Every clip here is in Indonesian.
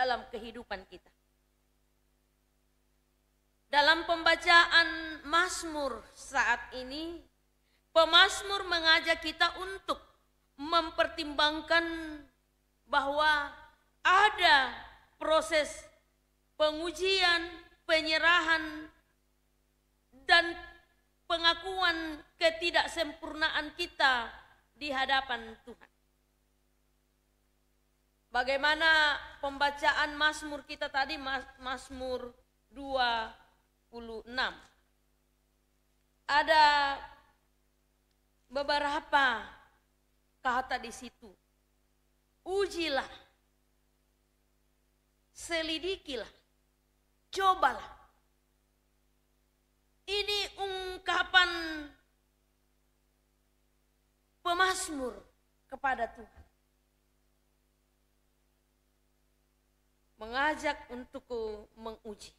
dalam kehidupan kita. Dalam pembacaan Mazmur saat ini, pemazmur mengajak kita untuk mempertimbangkan bahwa ada proses pengujian, penyerahan, dan pengakuan ketidaksempurnaan kita di hadapan Tuhan. Bagaimana pembacaan Mazmur kita tadi Mazmur 26. Ada beberapa kata di situ. Ujilah, selidikilah, cobalah. Ini ungkapan pemazmur kepada Tuhan. mengajak untukku menguji.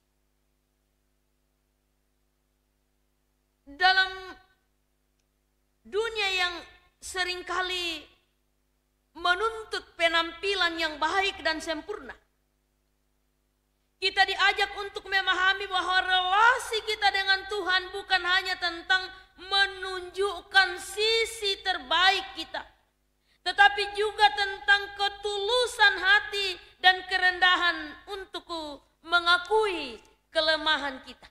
Dalam dunia yang seringkali menuntut penampilan yang baik dan sempurna. Kita diajak untuk memahami bahwa relasi kita dengan Tuhan bukan hanya tentang menunjukkan sisi terbaik kita, tetapi juga tentang ketulusan hati dan kerendahan untukku mengakui kelemahan kita.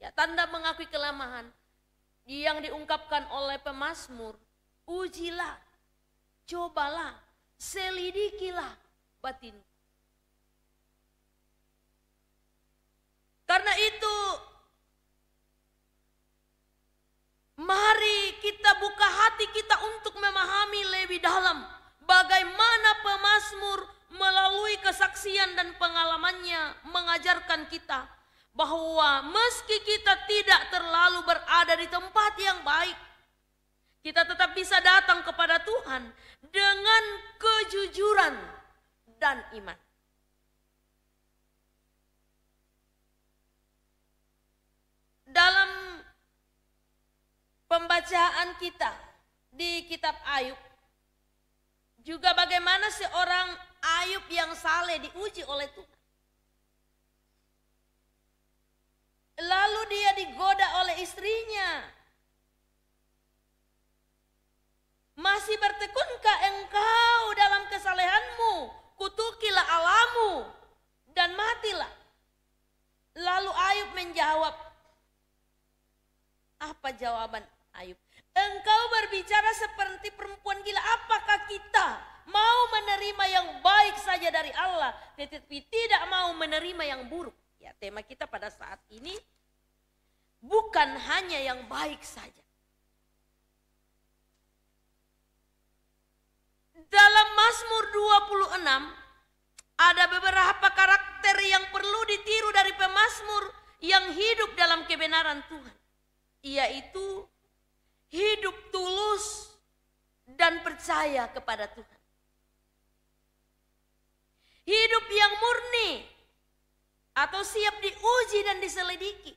Ya, tanda mengakui kelemahan yang diungkapkan oleh pemazmur, ujilah, cobalah, selidikilah batin. Karena itu mari kita buka hati kita untuk memahami bahwa meski kita tidak terlalu berada di tempat yang baik, kita tetap bisa datang kepada Tuhan dengan kejujuran dan iman. Dalam pembacaan kita di kitab Ayub, juga bagaimana seorang Ayub yang saleh diuji oleh Tuhan. istrinya. Masih bertekunkah engkau dalam kesalehanmu? Kutukilah alamu dan matilah. Lalu Ayub menjawab, apa jawaban Ayub? Engkau berbicara seperti perempuan gila. Apakah kita mau menerima yang baik saja dari Allah, tetapi tidak mau menerima yang buruk? Ya, tema kita pada saat ini bukan hanya yang baik saja. Dalam Mazmur 26 ada beberapa karakter yang perlu ditiru dari pemazmur yang hidup dalam kebenaran Tuhan. Yaitu hidup tulus dan percaya kepada Tuhan. Hidup yang murni atau siap diuji dan diselidiki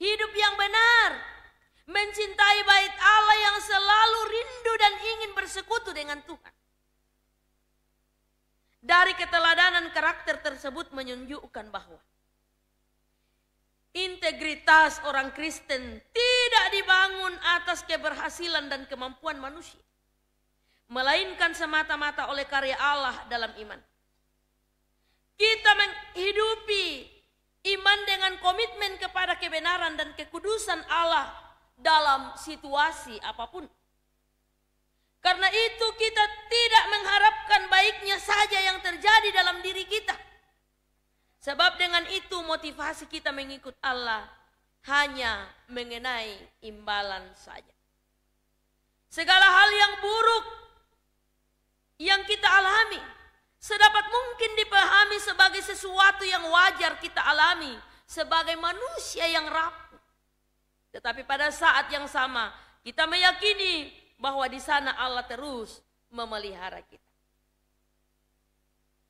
hidup yang benar, mencintai bait Allah yang selalu rindu dan ingin bersekutu dengan Tuhan. Dari keteladanan karakter tersebut menunjukkan bahwa integritas orang Kristen tidak dibangun atas keberhasilan dan kemampuan manusia, melainkan semata-mata oleh karya Allah dalam iman. Kita menghidupi Iman dengan komitmen kepada kebenaran dan kekudusan Allah dalam situasi apapun. Karena itu kita tidak mengharapkan baiknya saja yang terjadi dalam diri kita. Sebab dengan itu motivasi kita mengikut Allah hanya mengenai imbalan saja. Segala hal yang buruk yang kita alami sedapat mungkin dipahami sebagai sesuatu yang wajar kita alami sebagai manusia yang rapuh. Tetapi pada saat yang sama kita meyakini bahwa di sana Allah terus memelihara kita.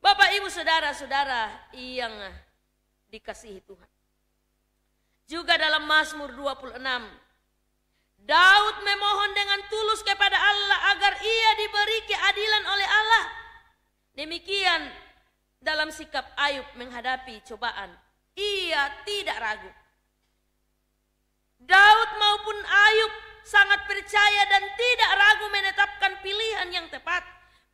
Bapak, Ibu, saudara-saudara yang dikasihi Tuhan. Juga dalam Mazmur 26 Daud memohon dengan tulus kepada Allah agar ia diberi keadilan oleh Allah Demikian dalam sikap Ayub menghadapi cobaan. Ia tidak ragu. Daud maupun Ayub sangat percaya dan tidak ragu menetapkan pilihan yang tepat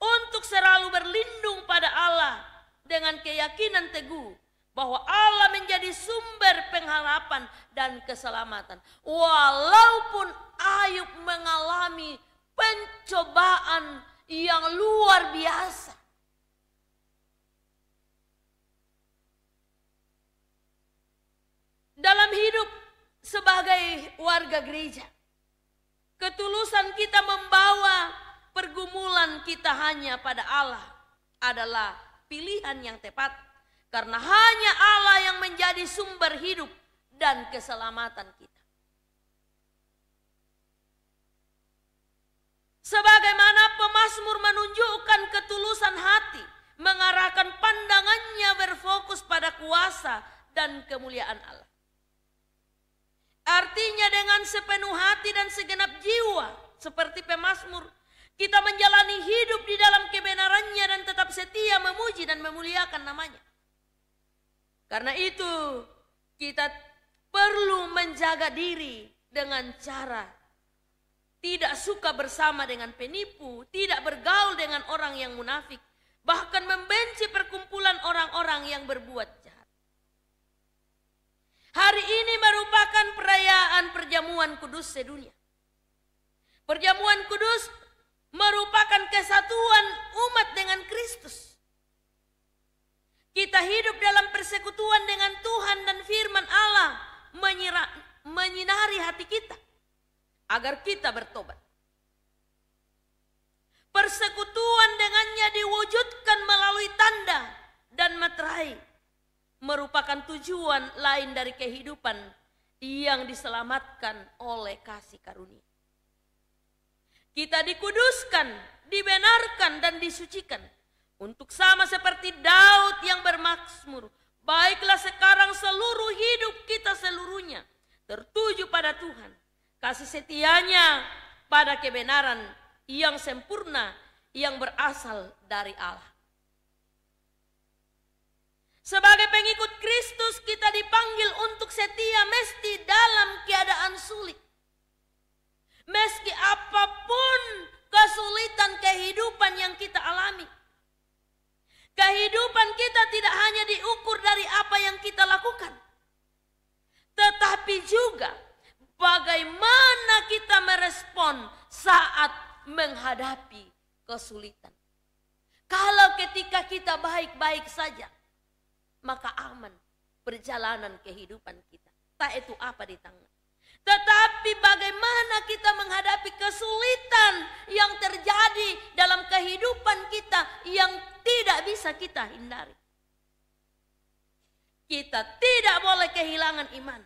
untuk selalu berlindung pada Allah dengan keyakinan teguh bahwa Allah menjadi sumber pengharapan dan keselamatan. Walaupun Ayub mengalami pencobaan yang luar biasa. warga gereja. Ketulusan kita membawa pergumulan kita hanya pada Allah adalah pilihan yang tepat. Karena hanya Allah yang menjadi sumber hidup dan keselamatan kita. Sebagaimana pemazmur menunjukkan ketulusan hati, mengarahkan pandangannya berfokus pada kuasa dan kemuliaan Allah. Arti sepenuh hati dan segenap jiwa seperti pemazmur. Kita menjalani hidup di dalam kebenarannya dan tetap setia memuji dan memuliakan namanya. Karena itu kita perlu menjaga diri dengan cara tidak suka bersama dengan penipu, tidak bergaul dengan orang yang munafik, bahkan membenci perkumpulan orang-orang yang berbuat jahat. Hari ini merupakan perayaan perjamuan kudus sedunia. Perjamuan kudus merupakan kesatuan umat dengan Kristus. Kita hidup dalam persekutuan dengan Tuhan dan firman Allah menyinari hati kita agar kita bertobat. Persekutuan dengannya diwujudkan melalui tanda dan materai merupakan tujuan lain dari kehidupan yang diselamatkan oleh kasih karunia. Kita dikuduskan, dibenarkan dan disucikan untuk sama seperti Daud yang bermaksmur. Baiklah sekarang seluruh hidup kita seluruhnya tertuju pada Tuhan. Kasih setianya pada kebenaran yang sempurna yang berasal dari Allah. Sebagai pengikut Kristus kita dipanggil untuk setia mesti dalam keadaan sulit. Meski apapun kesulitan kehidupan yang kita alami. Kehidupan kita tidak hanya diukur dari apa yang kita lakukan. Tetapi juga bagaimana kita merespon saat menghadapi kesulitan. Kalau ketika kita baik-baik saja, maka aman perjalanan kehidupan kita. Tak itu apa di tangan. Tetapi bagaimana kita menghadapi kesulitan yang terjadi dalam kehidupan kita yang tidak bisa kita hindari. Kita tidak boleh kehilangan iman.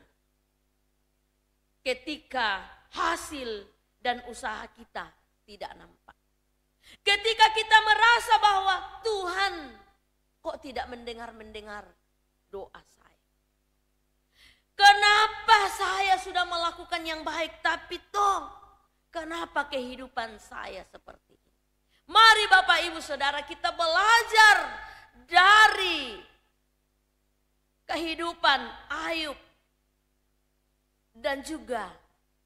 Ketika hasil dan usaha kita tidak nampak. Ketika kita merasa bahwa Tuhan Kok tidak mendengar-mendengar doa saya? Kenapa saya sudah melakukan yang baik tapi toh kenapa kehidupan saya seperti ini? Mari Bapak Ibu Saudara kita belajar dari kehidupan Ayub dan juga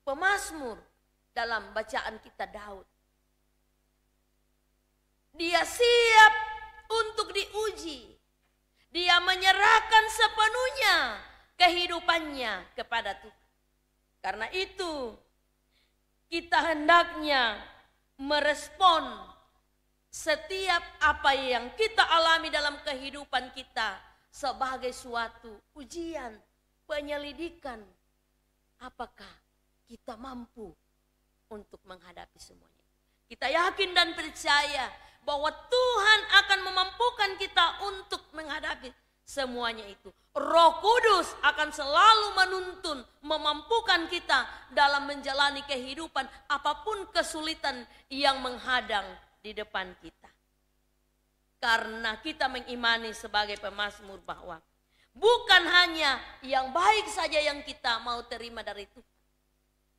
pemazmur dalam bacaan kita Daud. Dia siap untuk diuji kehidupannya kepada Tuhan. Karena itu kita hendaknya merespon setiap apa yang kita alami dalam kehidupan kita sebagai suatu ujian, penyelidikan. Apakah kita mampu untuk menghadapi semuanya? Kita yakin dan percaya bahwa Tuhan akan memampukan kita untuk menghadapi semuanya itu. Roh Kudus akan selalu menuntun, memampukan kita dalam menjalani kehidupan apapun kesulitan yang menghadang di depan kita. Karena kita mengimani sebagai pemazmur bahwa bukan hanya yang baik saja yang kita mau terima dari Tuhan,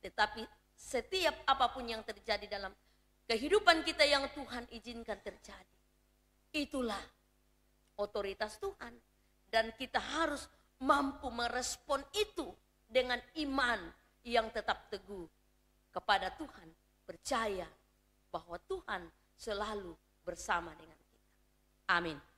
tetapi setiap apapun yang terjadi dalam kehidupan kita yang Tuhan izinkan terjadi. Itulah otoritas Tuhan dan kita harus mampu merespon itu dengan iman yang tetap teguh kepada Tuhan, percaya bahwa Tuhan selalu bersama dengan kita. Amin.